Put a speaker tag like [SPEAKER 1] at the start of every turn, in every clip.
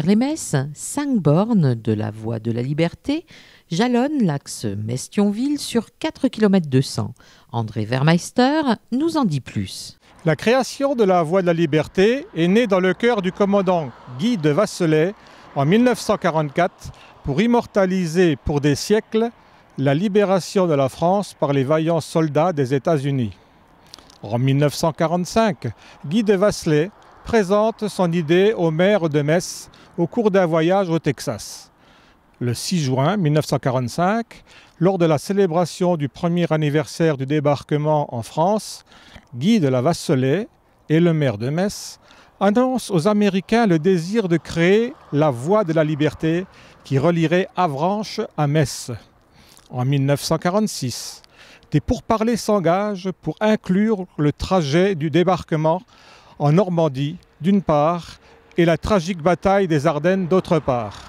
[SPEAKER 1] les messes cinq bornes de la Voie de la Liberté jalonnent l'axe Mestionville sur 4 km 200. André Vermeister nous en dit plus.
[SPEAKER 2] La création de la Voie de la Liberté est née dans le cœur du commandant Guy de Vasselet en 1944 pour immortaliser pour des siècles la libération de la France par les vaillants soldats des États-Unis. En 1945, Guy de Vasselet présente son idée au maire de Metz au cours d'un voyage au Texas. Le 6 juin 1945, lors de la célébration du premier anniversaire du débarquement en France, Guy de la Vasselée et le maire de Metz annoncent aux Américains le désir de créer la voie de la liberté qui relierait Avranches à Metz. En 1946, des pourparlers s'engagent pour inclure le trajet du débarquement en Normandie, d'une part, et la tragique bataille des Ardennes, d'autre part.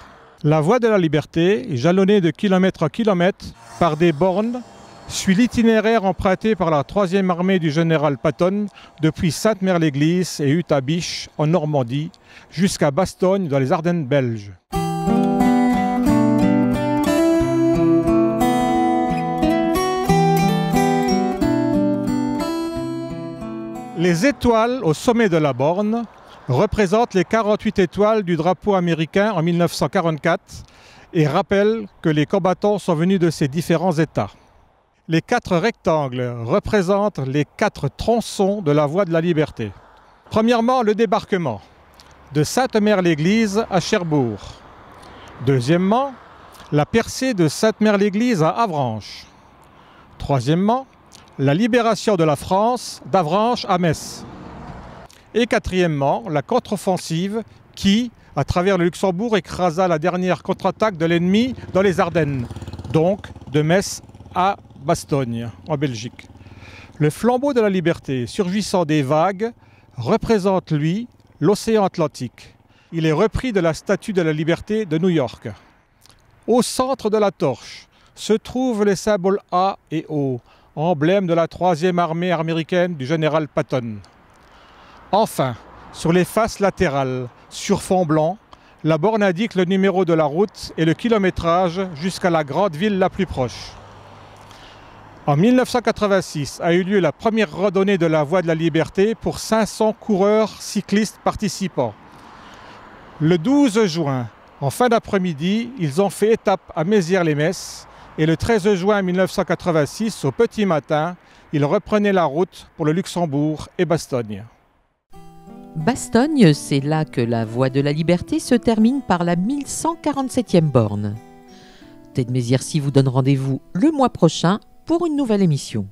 [SPEAKER 2] La voie de la liberté, jalonnée de kilomètre en kilomètre par des bornes, suit l'itinéraire emprunté par la 3 armée du général Patton depuis Sainte-Mère-l'Église et biche en Normandie jusqu'à Bastogne dans les Ardennes belges. Les étoiles au sommet de la borne représentent les 48 étoiles du drapeau américain en 1944 et rappellent que les combattants sont venus de ces différents États. Les quatre rectangles représentent les quatre tronçons de la voie de la liberté. Premièrement, le débarquement de Sainte-Mère-l'Église à Cherbourg. Deuxièmement, la percée de Sainte-Mère-l'Église à Avranches. Troisièmement, la libération de la France d'Avranches à Metz. Et quatrièmement, la contre-offensive qui, à travers le Luxembourg, écrasa la dernière contre-attaque de l'ennemi dans les Ardennes, donc de Metz à Bastogne, en Belgique. Le flambeau de la liberté, surgissant des vagues, représente, lui, l'océan Atlantique. Il est repris de la Statue de la Liberté de New York. Au centre de la torche se trouvent les symboles A et O, emblème de la troisième armée américaine du général Patton. Enfin, sur les faces latérales, sur fond blanc, la borne indique le numéro de la route et le kilométrage jusqu'à la grande ville la plus proche. En 1986 a eu lieu la première redonnée de la Voie de la Liberté pour 500 coureurs cyclistes participants. Le 12 juin, en fin d'après-midi, ils ont fait étape à Mézières-les-Messes et le 13 juin 1986, au petit matin, il reprenait la route pour le Luxembourg et Bastogne.
[SPEAKER 1] Bastogne, c'est là que la voie de la liberté se termine par la 1147e borne. Ted mézières vous donne rendez-vous le mois prochain pour une nouvelle émission.